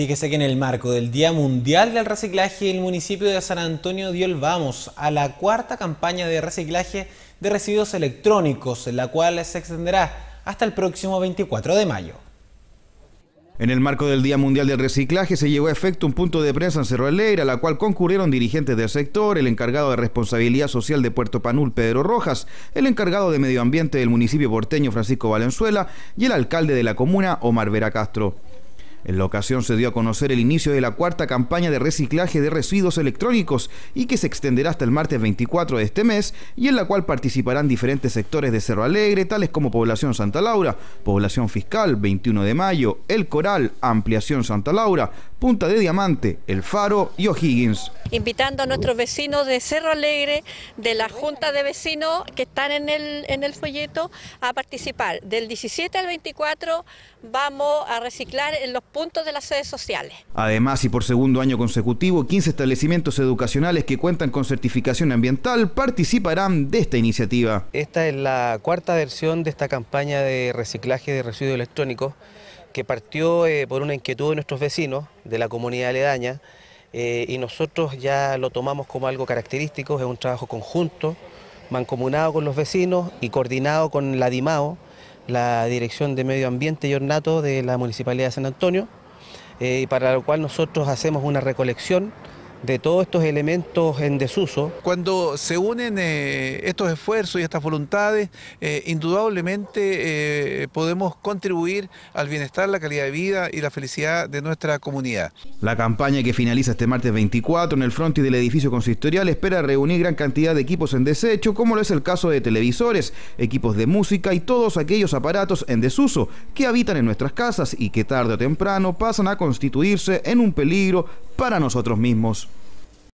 Fíjese que en el marco del Día Mundial del Reciclaje, el municipio de San Antonio dio el vamos a la cuarta campaña de reciclaje de residuos electrónicos, la cual se extenderá hasta el próximo 24 de mayo. En el marco del Día Mundial del Reciclaje se llevó a efecto un punto de prensa en Cerro Leir, a la cual concurrieron dirigentes del sector, el encargado de responsabilidad social de Puerto Panul, Pedro Rojas, el encargado de medio ambiente del municipio porteño, Francisco Valenzuela, y el alcalde de la comuna, Omar Vera Castro. En la ocasión se dio a conocer el inicio de la cuarta campaña de reciclaje de residuos electrónicos y que se extenderá hasta el martes 24 de este mes y en la cual participarán diferentes sectores de Cerro Alegre, tales como Población Santa Laura, Población Fiscal 21 de Mayo, El Coral, Ampliación Santa Laura, Punta de Diamante, El Faro y O'Higgins. Invitando a nuestros vecinos de Cerro Alegre, de la Junta de Vecinos que están en el, en el folleto, a participar. Del 17 al 24 vamos a reciclar en los puntos de las sedes sociales. Además, y por segundo año consecutivo, 15 establecimientos educacionales que cuentan con certificación ambiental participarán de esta iniciativa. Esta es la cuarta versión de esta campaña de reciclaje de residuos electrónicos que partió eh, por una inquietud de nuestros vecinos, de la comunidad aledaña, eh, y nosotros ya lo tomamos como algo característico, es un trabajo conjunto, mancomunado con los vecinos y coordinado con la DIMAO, la Dirección de Medio Ambiente y Ornato de la Municipalidad de San Antonio, eh, para lo cual nosotros hacemos una recolección de todos estos elementos en desuso. Cuando se unen eh, estos esfuerzos y estas voluntades, eh, indudablemente eh, podemos contribuir al bienestar, la calidad de vida y la felicidad de nuestra comunidad. La campaña que finaliza este martes 24 en el frontis del edificio consistorial espera reunir gran cantidad de equipos en desecho, como lo es el caso de televisores, equipos de música y todos aquellos aparatos en desuso que habitan en nuestras casas y que tarde o temprano pasan a constituirse en un peligro para nosotros mismos.